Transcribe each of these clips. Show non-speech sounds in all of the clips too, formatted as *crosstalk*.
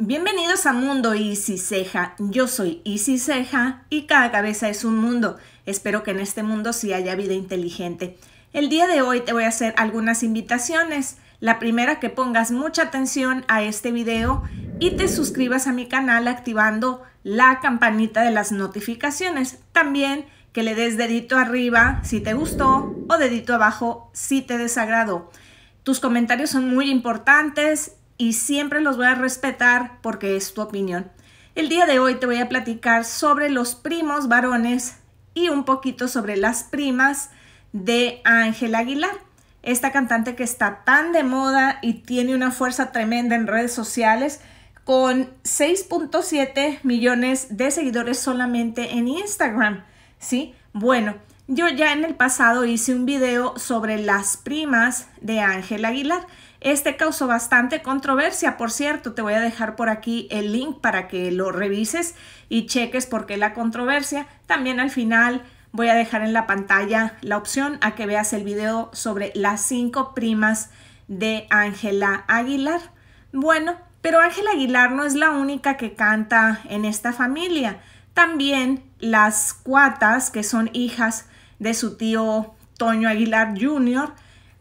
Bienvenidos a Mundo Easy Ceja. Yo soy Easy Ceja y cada cabeza es un mundo. Espero que en este mundo sí haya vida inteligente. El día de hoy te voy a hacer algunas invitaciones. La primera que pongas mucha atención a este video y te suscribas a mi canal activando la campanita de las notificaciones. También que le des dedito arriba si te gustó o dedito abajo si te desagradó. Tus comentarios son muy importantes y siempre los voy a respetar porque es tu opinión. El día de hoy te voy a platicar sobre los primos varones y un poquito sobre las primas de Ángel Aguilar, esta cantante que está tan de moda y tiene una fuerza tremenda en redes sociales con 6.7 millones de seguidores solamente en Instagram, ¿sí? Bueno, yo ya en el pasado hice un video sobre las primas de Ángel Aguilar este causó bastante controversia, por cierto, te voy a dejar por aquí el link para que lo revises y cheques por qué la controversia. También al final voy a dejar en la pantalla la opción a que veas el video sobre las cinco primas de Ángela Aguilar. Bueno, pero Ángela Aguilar no es la única que canta en esta familia. También las cuatas, que son hijas de su tío Toño Aguilar Jr.,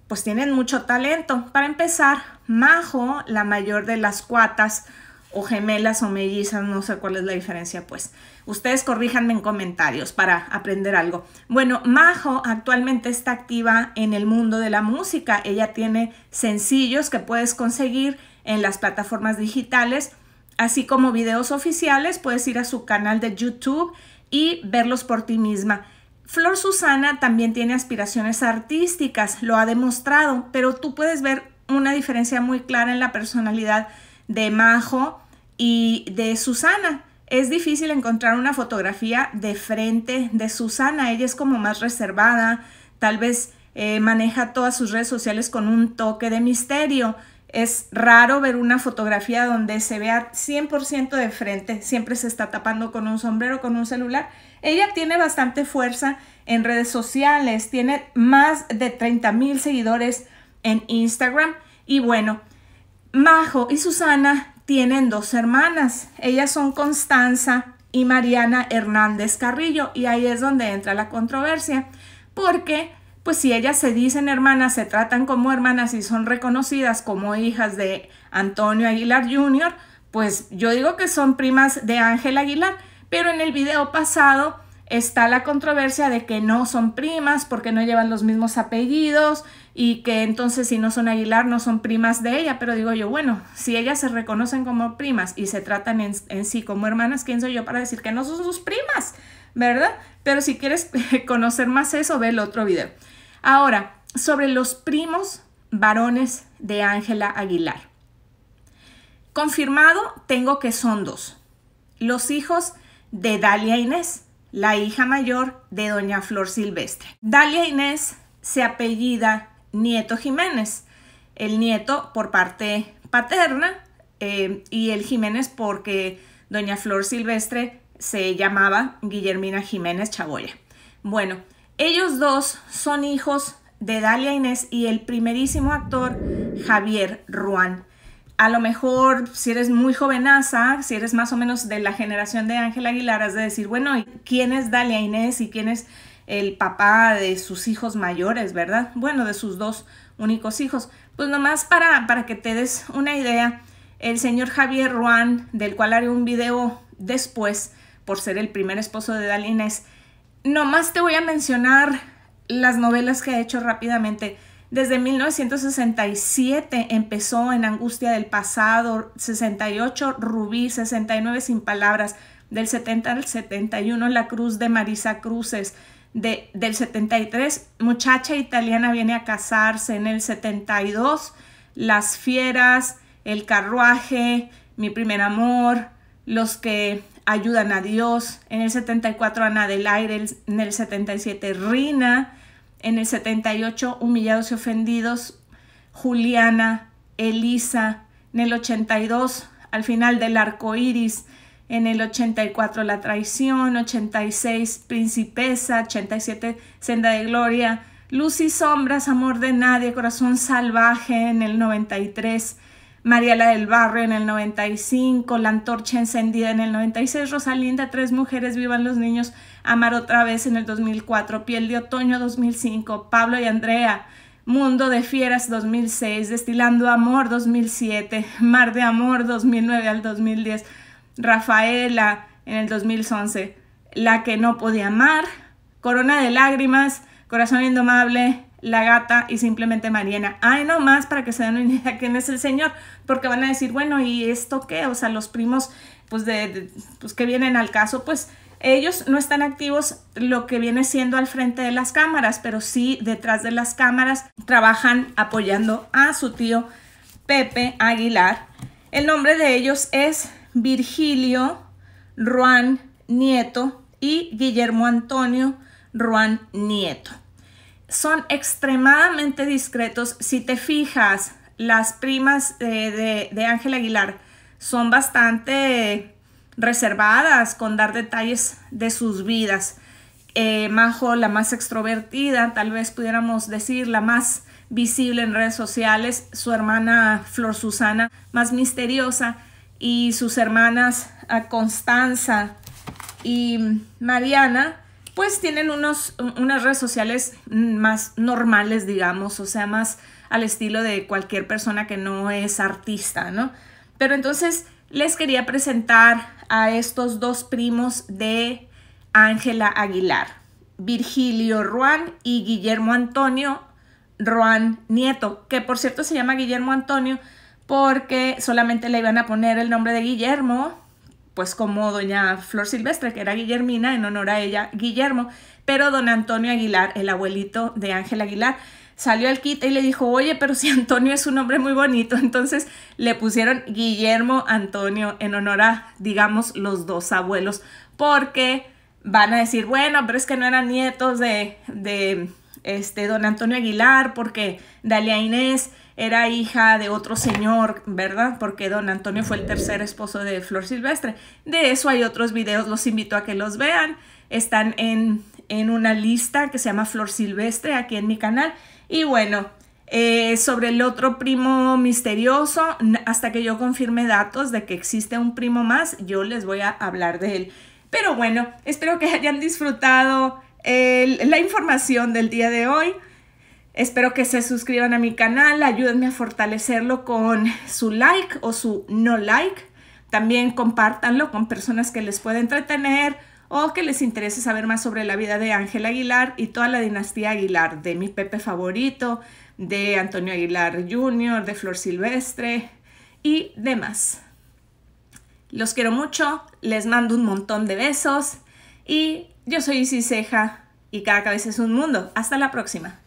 pues tienen mucho talento. Para empezar, Majo, la mayor de las cuatas, o gemelas o mellizas, no sé cuál es la diferencia, pues. Ustedes corríjanme en comentarios para aprender algo. Bueno, Majo actualmente está activa en el mundo de la música. Ella tiene sencillos que puedes conseguir en las plataformas digitales, así como videos oficiales. Puedes ir a su canal de YouTube y verlos por ti misma. Flor Susana también tiene aspiraciones artísticas, lo ha demostrado, pero tú puedes ver una diferencia muy clara en la personalidad de Majo y de Susana. Es difícil encontrar una fotografía de frente de Susana, ella es como más reservada, tal vez eh, maneja todas sus redes sociales con un toque de misterio. Es raro ver una fotografía donde se vea 100% de frente, siempre se está tapando con un sombrero, con un celular. Ella tiene bastante fuerza en redes sociales, tiene más de 30 mil seguidores en Instagram. Y bueno, Majo y Susana tienen dos hermanas. Ellas son Constanza y Mariana Hernández Carrillo. Y ahí es donde entra la controversia, porque pues si ellas se dicen hermanas, se tratan como hermanas y son reconocidas como hijas de Antonio Aguilar Jr., pues yo digo que son primas de Ángel Aguilar, pero en el video pasado está la controversia de que no son primas porque no llevan los mismos apellidos y que entonces si no son Aguilar no son primas de ella, pero digo yo, bueno, si ellas se reconocen como primas y se tratan en, sí como hermanas, ¿quién soy yo para decir que no son sus primas? ¿Verdad? Pero si quieres *laughs* conocer más eso, ve el otro video. Ahora, sobre los primos varones de Ángela Aguilar. Confirmado tengo que son dos. Los hijos de Dalia Inés, la hija mayor de doña Flor Silvestre. Dalia Inés se apellida Nieto Jiménez, el nieto por parte paterna eh, y el Jiménez porque doña Flor Silvestre se llamaba Guillermina Jiménez Chaboya. Bueno, ellos dos son hijos de Dalia Inés y el primerísimo actor Javier Ruán. A lo mejor, si eres muy jovenaza, si eres más o menos de la generación de Ángel Aguilar, has de decir, bueno, ¿quién es Dalia Inés y quién es el papá de sus hijos mayores, verdad? Bueno, de sus dos únicos hijos. Pues nomás para, para que te des una idea, el señor Javier Ruán, del cual haré un video después, por ser el primer esposo de Dalia Inés, Nomás te voy a mencionar las novelas que he hecho rápidamente. Desde 1967 empezó en Angustia del Pasado, 68 Rubí, 69 Sin Palabras, del 70 al 71 La Cruz de Marisa Cruces, de, del 73 Muchacha Italiana viene a casarse, en el 72 Las Fieras, El Carruaje, Mi Primer Amor, Los que ayudan a Dios, en el 74 Ana del Aire, en el 77 Rina, en el 78 Humillados y Ofendidos, Juliana, Elisa, en el 82 Al final del arco iris, en el 84 La Traición, 86 Principesa, 87 Senda de Gloria, Luz y Sombras, Amor de Nadie, Corazón Salvaje, en el 93 Mariela del Barrio en el 95, La Antorcha Encendida en el 96, Rosalinda, Tres Mujeres Vivan los Niños, Amar otra vez en el 2004, Piel de Otoño 2005, Pablo y Andrea, Mundo de Fieras 2006, Destilando Amor 2007, Mar de Amor 2009 al 2010, Rafaela en el 2011, La que no podía amar, Corona de Lágrimas, Corazón Indomable, la gata y simplemente Mariana. Ay, no más para que se den una idea quién es el señor, porque van a decir, bueno, ¿y esto qué? O sea, los primos, pues, de, pues, que vienen al caso, pues ellos no están activos lo que viene siendo al frente de las cámaras, pero sí detrás de las cámaras trabajan apoyando a su tío Pepe Aguilar. El nombre de ellos es Virgilio Juan Nieto y Guillermo Antonio Juan Nieto son extremadamente discretos. Si te fijas, las primas de Ángel Aguilar son bastante reservadas con dar detalles de sus vidas. Eh, Majo, la más extrovertida, tal vez pudiéramos decir, la más visible en redes sociales, su hermana Flor Susana, más misteriosa, y sus hermanas Constanza y Mariana, pues tienen unos, unas redes sociales más normales, digamos, o sea, más al estilo de cualquier persona que no es artista, ¿no? Pero entonces les quería presentar a estos dos primos de Ángela Aguilar, Virgilio Juan y Guillermo Antonio Juan Nieto, que por cierto se llama Guillermo Antonio porque solamente le iban a poner el nombre de Guillermo pues como doña Flor Silvestre, que era Guillermina, en honor a ella, Guillermo, pero don Antonio Aguilar, el abuelito de Ángel Aguilar, salió al quita y le dijo, oye, pero si Antonio es un hombre muy bonito, entonces le pusieron Guillermo Antonio en honor a, digamos, los dos abuelos, porque van a decir, bueno, pero es que no eran nietos de este, don Antonio Aguilar, porque Dalia Inés era hija de otro señor, ¿verdad? Porque don Antonio fue el tercer esposo de Flor Silvestre. De eso hay otros videos, los invito a que los vean. Están en, una lista que se llama Flor Silvestre aquí en mi canal. Y bueno, eh, sobre el otro primo misterioso, hasta que yo confirme datos de que existe un primo más, yo les voy a hablar de él. Pero bueno, espero que hayan disfrutado la información del día de hoy. Espero que se suscriban a mi canal, ayúdenme a fortalecerlo con su like o su no like. También compártanlo con personas que les pueda entretener o que les interese saber más sobre la vida de Ángel Aguilar y toda la dinastía Aguilar, de mi Pepe favorito, de Antonio Aguilar Jr., de Flor Silvestre y demás. Los quiero mucho, les mando un montón de besos y yo soy Isis Ceja y cada cabeza es un mundo. Hasta la próxima.